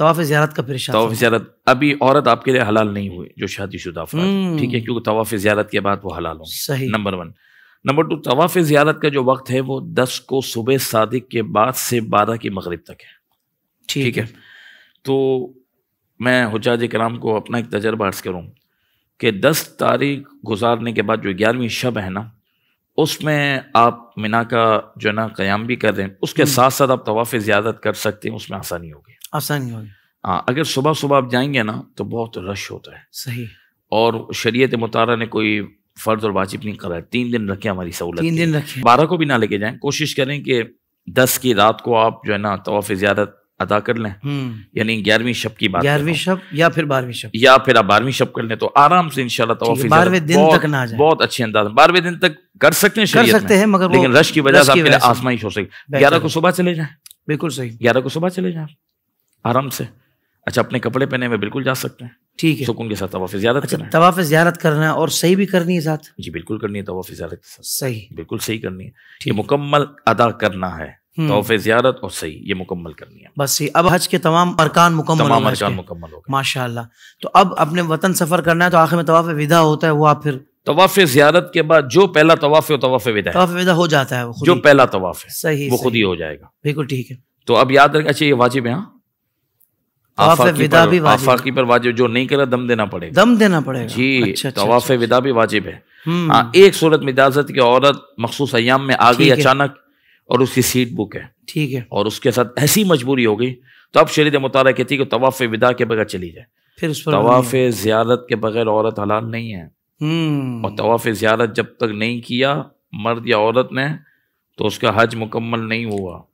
तवाफ़ ज़्यारत का परेशान तवाफ़ ज़्यारत अभी औरत आपके लिए हलाल नहीं हुई जो शुदा हम्म। ठीक है क्योंकि तवाफ़ ज़्यारत के बाद वो हलाल हो सही नंबर वन नंबर टू तवाफ़ ज़्यारत का जो वक्त है वो दस को सुबह सादिक के बाद से बारह की मगरब तक है ठीक है तो मैं हजाज कराम को अपना एक तजर्बा अर्ज़ करूँ कि दस तारीख गुजारने के बाद जो ग्यारहवीं शब है ना उसमें आप मिना का जो है ना क्याम भी कर रहे हैं उसके हम्म। साथ साथ आप तवाफ़ ज़्यादत कर सकते हैं उसमें आसानी होगी आसानी होगी हाँ अगर सुबह सुबह आप जाएंगे ना तो बहुत रश होता है सही और शरीय मुतारा ने कोई फ़र्ज और वाजिब नहीं करा तीन दिन रखे हमारी सहूलत तीन दिन रखें बारह को भी ना लेके जाएं कोशिश करें कि दस की रात को आप जो है ना तवाफ़ ज़्यादत अदा कर लें हम्म। यानी ग्यारहवीं शब की बात ग्यारहवीं शब या फिर बारहवीं शब या फिर आप बारहवीं शब कर लें तो आराम से इनशाला बारहवें दिन तक ना जाए बहुत अच्छे अंदाज बारहवें दिन तक कर सकते हैं कर सकते हैं मगर लेकिन रश की वजह से आसमाइश हो सकती ग्यारह को सुबह चले जाए बिल्कुल सही ग्यारह को सुबह चले जाए आराम से अच्छा अपने कपड़े पहने में बिल्कुल जा सकते हैं ठीक है सुकून के साथ तवाफ ज्यादा अच्छा तवाफ ज्यारत करना है और सही भी करनी है साथ जी बिल्कुल करनी है तवाफ ज्यारत सही बिल्कुल सही करनी है ये मुकम्मल अदा करना है हम्म। तोहफे ज्यारत और सही ये मुकम्मल करनी है बस सही अब हज के तमाम अरकान मुकम्मल तमाम अरकान मुकम्मल हो गए माशाल्लाह तो अब अपने वतन सफर करना है तो आखिर में तवाफ विदा होता है वो आप फिर तवाफ ज्यारत के बाद जो पहला तवाफ है तवाफ विदा तवाफ विदा हो जाता है वो जो पहला तवाफ है सही वो खुद ही हो जाएगा बिल्कुल ठीक है तो अब याद रखना अच्छा, चाहिए हाँ? वाजिब है आफाकी पर वाजिब जो नहीं करा दम देना पड़ेगा दम देना पड़ेगा जी अच्छा, अच्छा तवाफ अच्छा, विदा भी वाजिब है हम्म। हाँ, एक सूरत में इजाजत की औरत मखसूस अयाम में आ गई अचानक और उसकी सीट बुक है ठीक है और उसके साथ ऐसी मजबूरी हो गई तो अब शरीद मुतारा कहती है कि तवाफ़ विदा के बगैर चली जाए फिर उस पर तवाफ़ ज़्यारत के बगैर औरत हलाल नहीं है हम्म। और तवाफ़ ज़्यारत जब तक नहीं किया मर्द या औरत ने तो उसका हज मुकम्मल नहीं हुआ